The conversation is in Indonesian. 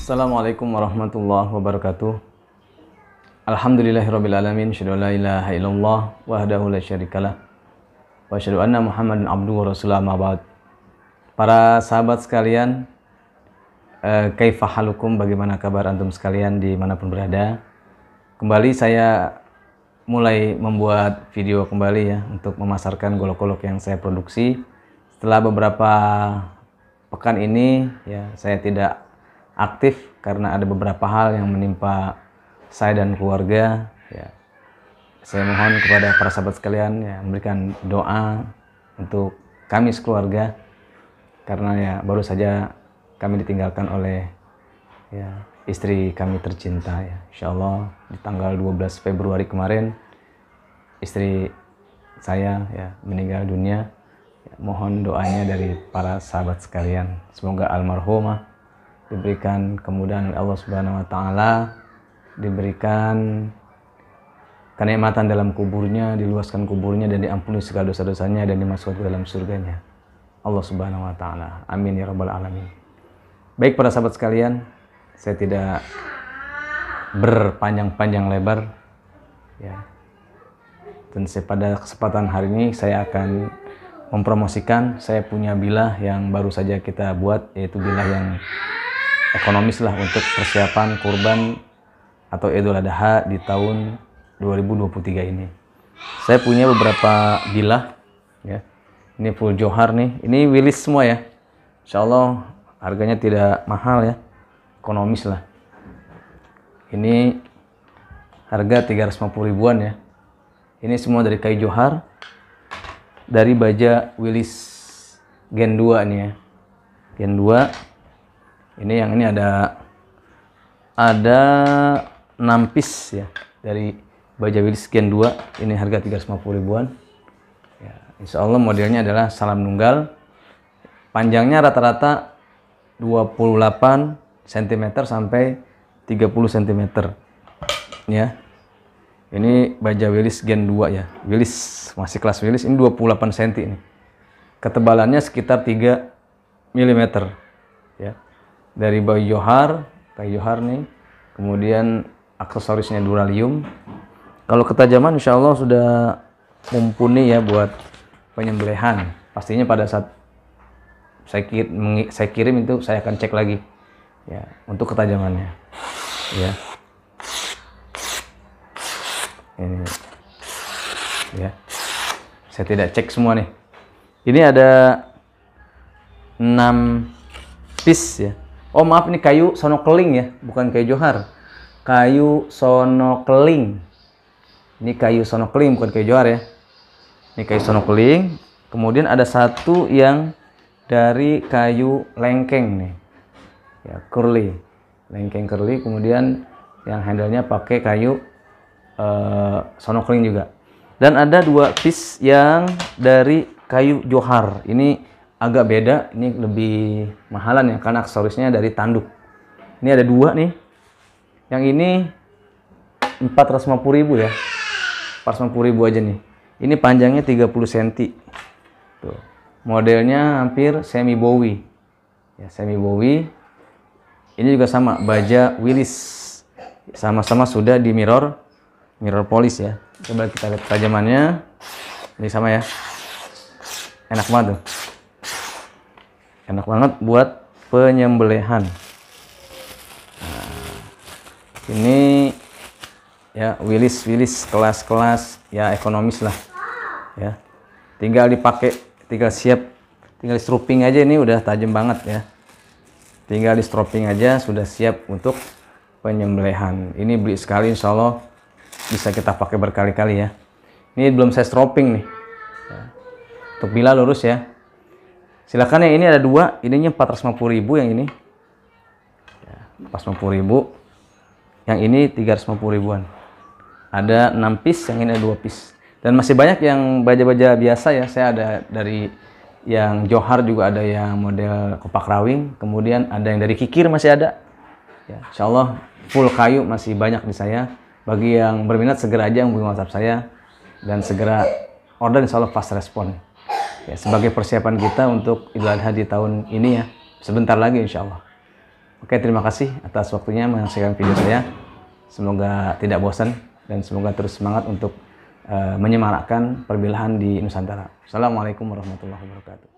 Assalamualaikum warahmatullahi wabarakatuh. Alhamdulillahirabbil alamin, syada la ilaha illallah wahdahu la syarikalah. Wa syadu anna Muhammadan abduhu wa rasulullah ma'bad. Para sahabat sekalian, eh, halukum bagaimana kabar antum sekalian dimanapun berada. Kembali saya mulai membuat video kembali ya untuk memasarkan golok-golok yang saya produksi. Setelah beberapa pekan ini ya saya tidak aktif karena ada beberapa hal yang menimpa saya dan keluarga ya. Saya mohon kepada para sahabat sekalian ya memberikan doa untuk kami sekeluarga karena ya baru saja kami ditinggalkan oleh ya istri kami tercinta ya Insya Allah di tanggal 12 Februari kemarin istri saya ya meninggal dunia ya, mohon doanya dari para sahabat sekalian semoga almarhumah diberikan kemudahan oleh Allah Subhanahu wa taala diberikan kenikmatan dalam kuburnya, diluaskan kuburnya dan diampuni segala dosa-dosanya dan dimasukkan ke dalam surganya. Allah Subhanahu wa taala. Amin ya rabbal alamin. Baik para sahabat sekalian, saya tidak berpanjang-panjang lebar ya dan saya, pada kesempatan hari ini saya akan mempromosikan saya punya bilah yang baru saja kita buat yaitu bilah yang ekonomis lah untuk persiapan kurban atau Idul Adha di tahun 2023 ini. Saya punya beberapa bilah ya. Ini full johar nih. Ini wilis semua ya. Insya Allah harganya tidak mahal ya ekonomis lah ini harga 350 ribuan ya ini semua dari kayu johar dari baja Willis Gen 2 nih ya Gen 2 ini yang ini ada ada 6 piece ya dari baja Willis Gen 2 ini harga 350 ribuan ya, Insya Allah modelnya adalah salam nunggal panjangnya rata-rata 28 cm sampai 30 cm ya ini baja Willis Gen 2 ya Willis masih kelas Willis ini 28 cm ini ketebalannya sekitar 3 mm ya dari bayi Johar kayu Johar nih kemudian aksesorisnya duralium kalau ketajaman insya Allah sudah mumpuni ya buat penyembelihan pastinya pada saat saya kirim itu saya akan cek lagi ya untuk ketajamannya ya ini ya saya tidak cek semua nih ini ada 6 piece ya oh maaf ini kayu sonokeling ya bukan kayu johar kayu sonokeling ini kayu sonokeling bukan kayu johar ya ini kayu sonokeling kemudian ada satu yang dari kayu lengkeng nih ya curly lengkeng curly kemudian yang handlenya pakai kayu eh, sonokling juga dan ada dua piece yang dari kayu johar ini agak beda ini lebih mahalan ya karena aksesorisnya dari tanduk ini ada dua nih yang ini 450 ribu ya 450 ribu aja nih ini panjangnya 30 cm tuh modelnya hampir semi bowie ya semi bowie ini juga sama, baja Willis. Sama-sama sudah di mirror mirror polis ya. Coba kita lihat tajamannya. Ini sama ya. Enak banget tuh. Enak banget buat penyembelihan. Nah, ini ya Willis Willis kelas-kelas ya ekonomis lah. Ya. Tinggal dipakai, tinggal siap, tinggal stripping aja ini udah tajam banget ya tinggal di stropping aja sudah siap untuk penyembelihan ini beli sekali insya Allah bisa kita pakai berkali-kali ya ini belum saya stropping nih ya. untuk bila lurus ya silahkan ya ini ada dua ininya 450 ribu yang ini 450 ya, ribu. yang ini 350 ribuan ada 6 piece yang ini ada 2 piece dan masih banyak yang baja-baja biasa ya saya ada dari yang Johar juga ada yang model kopak rawing, kemudian ada yang dari kikir masih ada. Ya, insya Allah full kayu masih banyak di saya. Bagi yang berminat segera aja hubungi WhatsApp saya dan segera order insya Allah fast respon. Ya, sebagai persiapan kita untuk Idul Adha di tahun ini ya, sebentar lagi insya Allah. Oke, terima kasih atas waktunya menyaksikan video saya. Semoga tidak bosan dan semoga terus semangat untuk Eh, menyemarakkan perbelahan di Nusantara. Assalamualaikum warahmatullahi wabarakatuh.